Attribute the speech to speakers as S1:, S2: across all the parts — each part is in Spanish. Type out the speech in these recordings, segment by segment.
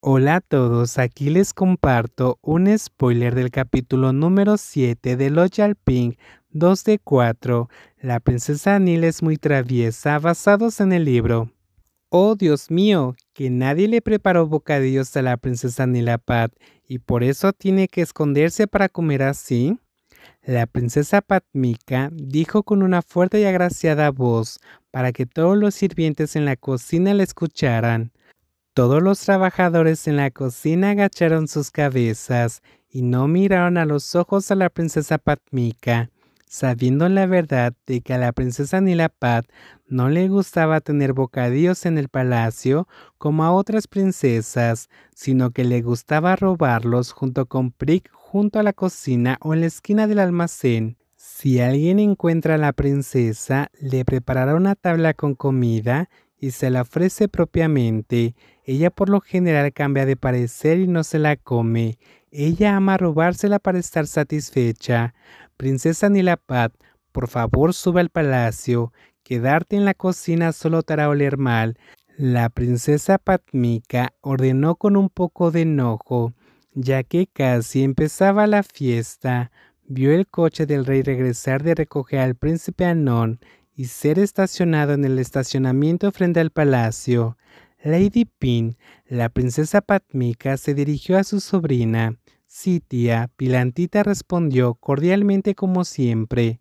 S1: Hola a todos, aquí les comparto un spoiler del capítulo número 7 de Loyal Pink 2 de 4. La princesa Anil es muy traviesa, basados en el libro. Oh Dios mío, que nadie le preparó bocadillos a la princesa Pat y por eso tiene que esconderse para comer así. La princesa Patmika dijo con una fuerte y agraciada voz para que todos los sirvientes en la cocina la escucharan. Todos los trabajadores en la cocina agacharon sus cabezas y no miraron a los ojos a la princesa Patmika, sabiendo la verdad de que a la princesa Nilapat no le gustaba tener bocadillos en el palacio como a otras princesas, sino que le gustaba robarlos junto con Prick junto a la cocina o en la esquina del almacén. Si alguien encuentra a la princesa, le preparará una tabla con comida y se la ofrece propiamente, ella por lo general cambia de parecer y no se la come. Ella ama robársela para estar satisfecha. Princesa Nilapat, por favor sube al palacio. Quedarte en la cocina solo te hará oler mal. La princesa Patmika ordenó con un poco de enojo, ya que casi empezaba la fiesta. Vio el coche del rey regresar de recoger al príncipe Anón y ser estacionado en el estacionamiento frente al palacio, Lady Pin, la princesa Patmika se dirigió a su sobrina. tía, Pilantita respondió cordialmente como siempre.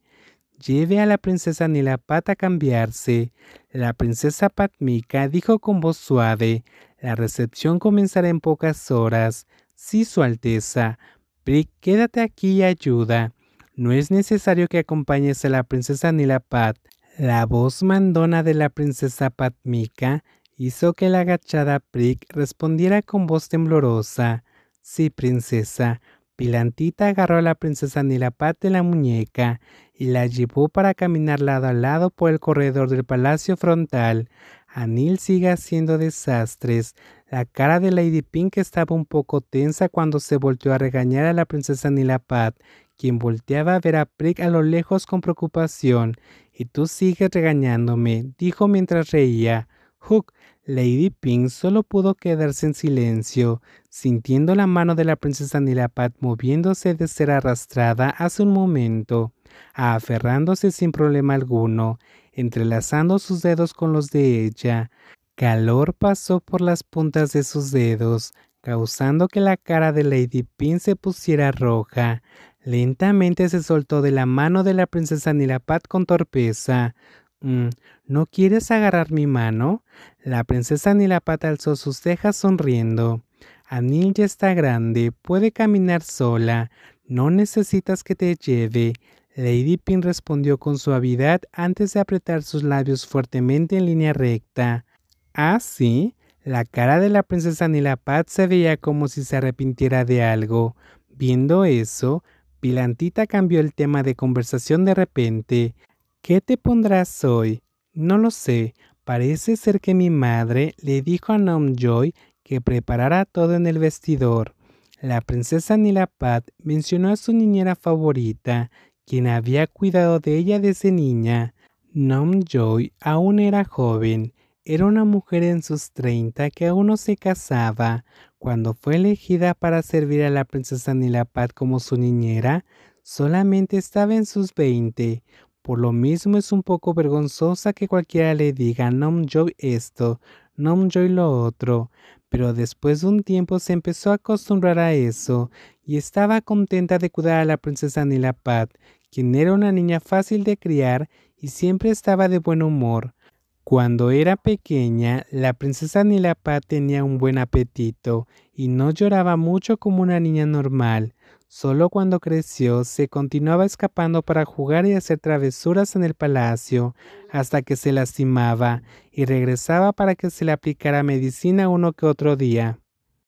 S1: Lleve a la princesa Nilapat a cambiarse. La princesa Patmica dijo con voz suave. La recepción comenzará en pocas horas. Sí, Su Alteza. Pri quédate aquí y ayuda. No es necesario que acompañes a la princesa Nilapat. La voz mandona de la princesa Patmika hizo que la agachada Prick respondiera con voz temblorosa. Sí, princesa. Pilantita agarró a la princesa Nilapat de la muñeca y la llevó para caminar lado a lado por el corredor del palacio frontal. Anil sigue haciendo desastres. La cara de Lady Pink estaba un poco tensa cuando se volteó a regañar a la princesa Nilapat, quien volteaba a ver a Prick a lo lejos con preocupación, y tú sigues regañándome, dijo mientras reía. Hook, Lady Pink solo pudo quedarse en silencio, sintiendo la mano de la princesa Nilapat moviéndose de ser arrastrada hace un momento, aferrándose sin problema alguno, entrelazando sus dedos con los de ella. Calor pasó por las puntas de sus dedos, causando que la cara de Lady Pink se pusiera roja. Lentamente se soltó de la mano de la princesa Nilapat con torpeza. Mm, ¿No quieres agarrar mi mano? La princesa Nilapat alzó sus cejas sonriendo. Anil ya está grande, puede caminar sola. No necesitas que te lleve. Lady Pin respondió con suavidad antes de apretar sus labios fuertemente en línea recta. ¿Ah, sí? La cara de la princesa Nilapat se veía como si se arrepintiera de algo. Viendo eso, Pilantita cambió el tema de conversación de repente. ¿Qué te pondrás hoy? No lo sé. Parece ser que mi madre le dijo a Nom Joy que preparara todo en el vestidor. La princesa Nilapat mencionó a su niñera favorita, quien había cuidado de ella desde niña. Nom Joy aún era joven, era una mujer en sus 30 que aún no se casaba. Cuando fue elegida para servir a la princesa Nilapat como su niñera, solamente estaba en sus 20. Por lo mismo es un poco vergonzosa que cualquiera le diga nom Joy esto, y lo otro, pero después de un tiempo se empezó a acostumbrar a eso y estaba contenta de cuidar a la princesa Nilapat, quien era una niña fácil de criar y siempre estaba de buen humor. Cuando era pequeña, la princesa Nilapa tenía un buen apetito y no lloraba mucho como una niña normal. Solo cuando creció se continuaba escapando para jugar y hacer travesuras en el palacio hasta que se lastimaba y regresaba para que se le aplicara medicina uno que otro día.